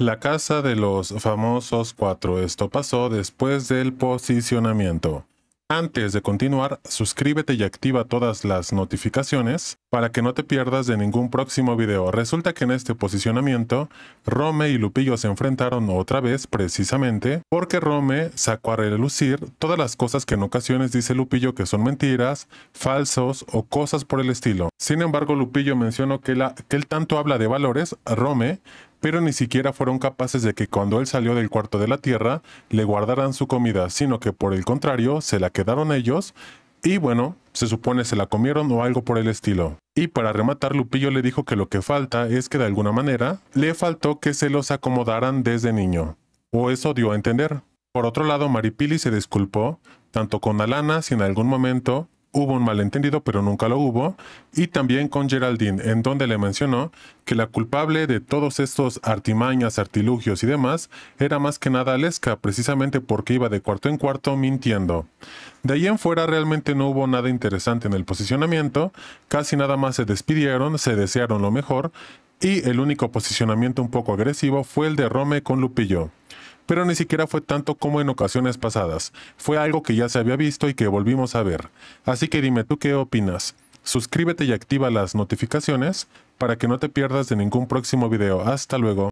La casa de los famosos cuatro. Esto pasó después del posicionamiento. Antes de continuar, suscríbete y activa todas las notificaciones para que no te pierdas de ningún próximo video. Resulta que en este posicionamiento, Rome y Lupillo se enfrentaron otra vez precisamente porque Rome sacó a relucir todas las cosas que en ocasiones dice Lupillo que son mentiras, falsos o cosas por el estilo. Sin embargo, Lupillo mencionó que, la, que él tanto habla de valores, Rome pero ni siquiera fueron capaces de que cuando él salió del cuarto de la tierra le guardaran su comida, sino que por el contrario se la quedaron ellos y bueno, se supone se la comieron o algo por el estilo. Y para rematar, Lupillo le dijo que lo que falta es que de alguna manera le faltó que se los acomodaran desde niño. O eso dio a entender. Por otro lado, Maripili se disculpó, tanto con Alana si en algún momento hubo un malentendido, pero nunca lo hubo, y también con Geraldine, en donde le mencionó que la culpable de todos estos artimañas, artilugios y demás era más que nada Lesca, precisamente porque iba de cuarto en cuarto mintiendo. De ahí en fuera realmente no hubo nada interesante en el posicionamiento, casi nada más se despidieron, se desearon lo mejor, y el único posicionamiento un poco agresivo fue el de Rome con Lupillo pero ni siquiera fue tanto como en ocasiones pasadas. Fue algo que ya se había visto y que volvimos a ver. Así que dime tú qué opinas. Suscríbete y activa las notificaciones para que no te pierdas de ningún próximo video. Hasta luego.